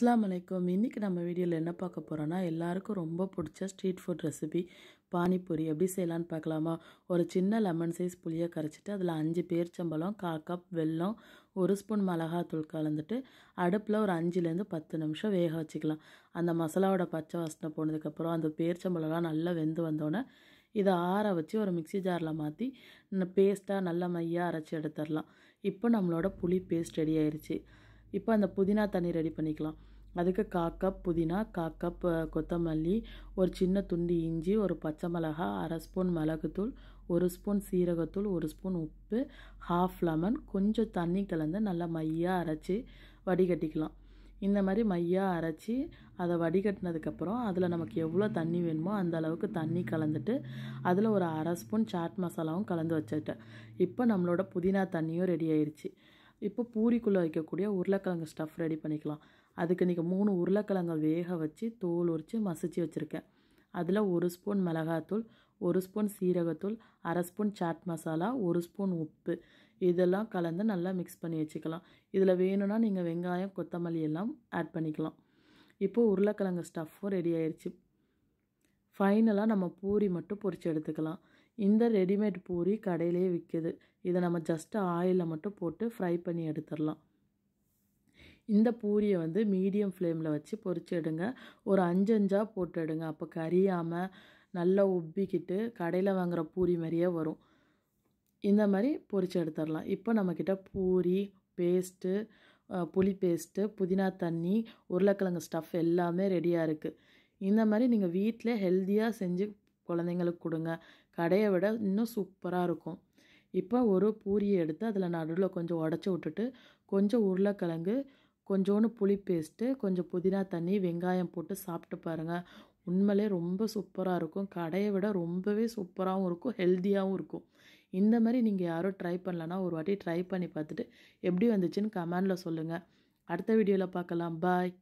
அஸ்லாம் வலைக்கம் இன்றைக்கி நம்ம வீடியோவில் என்ன பார்க்க போகிறோன்னா எல்லாருக்கும் ரொம்ப பிடிச்ச ஸ்ட்ரீட் ஃபுட் ரெசிபி பானிபூரி எப்படி செய்யலான்னு பார்க்கலாமா ஒரு சின்ன லெமன் சைஸ் புளியை கரைச்சிட்டு அதில் அஞ்சு பேர்ச்சம்பழம் கா கப் வெல்லம் ஒரு ஸ்பூன் மிளகாத்தூள் கலந்துட்டு அடுப்பில் ஒரு அஞ்சுலேருந்து பத்து நிமிஷம் வேக வச்சுக்கலாம் அந்த மசாலாவோட பச்சை வாசனை போனதுக்கப்புறம் அந்த பேர்ச்சம்பழம்லாம் நல்லா வெந்து வந்தோடனே இதை ஆற வச்சு ஒரு மிக்சி ஜாரில் மாற்றி பேஸ்ட்டாக நல்ல மையாக அரைச்சி எடுத்துடலாம் இப்போ நம்மளோட புளி பேஸ்ட் ரெடி ஆயிடுச்சு இப்போ அந்த புதினா தண்ணி ரெடி பண்ணிக்கலாம் அதுக்கு கால் கப் புதினா கால் கப் கொத்தமல்லி ஒரு சின்ன துண்டு இஞ்சி ஒரு பச்சை மிளகா அரை ஸ்பூன் மிளகுத்தூள் ஒரு ஸ்பூன் சீரகத்தூள் ஒரு ஸ்பூன் உப்பு ஹாஃப் லெமன் கொஞ்சம் தண்ணி கலந்து நல்லா மையாக அரைச்சி வடிகட்டிக்கலாம் இந்த மாதிரி மையாக அரைச்சி அதை வடிகட்டினதுக்கப்புறம் அதில் நமக்கு எவ்வளோ தண்ணி வேணுமோ அந்த அளவுக்கு தண்ணி கலந்துட்டு அதில் ஒரு அரை ஸ்பூன் சாட் மசாலாவும் கலந்து வச்சுட்டேன் இப்போ நம்மளோட புதினா தண்ணியும் ரெடி ஆயிடுச்சு இப்போ பூரிக்குள்ளே வைக்கக்கூடிய உருளைக்கிழங்கு ஸ்டஃப் ரெடி பண்ணிக்கலாம் அதுக்கு இன்றைக்கி மூணு உருளைக்கிழங்கை வேக வச்சு தோல் உரித்து மசிச்சு வச்சுருக்கேன் அதில் ஒரு ஸ்பூன் மிளகாத்தூள் ஒரு ஸ்பூன் சீரகத்தூள் அரை ஸ்பூன் சாட் மசாலா ஒரு ஸ்பூன் உப்பு இதெல்லாம் கலந்து நல்லா மிக்ஸ் பண்ணி வச்சுக்கலாம் இதில் வேணும்னா நீங்கள் வெங்காயம் கொத்தமல்லி எல்லாம் ஆட் பண்ணிக்கலாம் இப்போது உருளைக்கிழங்கு ஸ்டஃப்பும் ரெடி ஆயிடுச்சு ஃபைனலாக நம்ம பூரி மட்டும் பொரித்து எடுத்துக்கலாம் இந்த ரெடிமேட் பூரி கடையிலேயே விற்கிது இதை நம்ம ஜஸ்ட்டு ஆயிலில் மட்டும் போட்டு ஃப்ரை பண்ணி எடுத்துடலாம் இந்த பூரியை வந்து மீடியம் ஃப்ளேமில் வச்சு பொறிச்சு எடுங்க ஒரு அஞ்சு அஞ்சாக போட்டு எடுங்க அப்போ கரியாமல் நல்லா உப்பிக்கிட்டு கடையில் வாங்குகிற பூரி மாதிரியே வரும் இந்த மாதிரி பொறிச்சு எடுத்துடலாம் இப்போ நம்மக்கிட்ட பூரி பேஸ்ட்டு புளி பேஸ்ட்டு புதினா தண்ணி உருளைக்கிழங்கு ஸ்டஃப் எல்லாமே ரெடியாக இருக்குது இந்த மாதிரி நீங்கள் வீட்டில் ஹெல்த்தியாக செஞ்சு குழந்தைங்களுக்கு கொடுங்க கடையை விட இன்னும் சூப்பராக இருக்கும் இப்போ ஒரு பூரியை எடுத்து அதில் நடுவில் கொஞ்சம் உடச்சி விட்டுட்டு கொஞ்சம் உருளைக்கிழங்கு கொஞ்சோண்டு புளி பேஸ்ட்டு கொஞ்சம் புதினா தண்ணி வெங்காயம் போட்டு சாப்பிட்டு பாருங்கள் உண்மையிலே ரொம்ப சூப்பராக இருக்கும் கடையை விட ரொம்பவே சூப்பராகவும் இருக்கும் ஹெல்த்தியாகவும் இருக்கும் இந்த மாதிரி நீங்கள் யாரும் ட்ரை பண்ணலன்னா ஒரு வாட்டி ட்ரை பண்ணி பார்த்துட்டு எப்படி வந்துச்சுன்னு கமெண்டில் சொல்லுங்கள் அடுத்த வீடியோவில் பார்க்கலாம் பாய்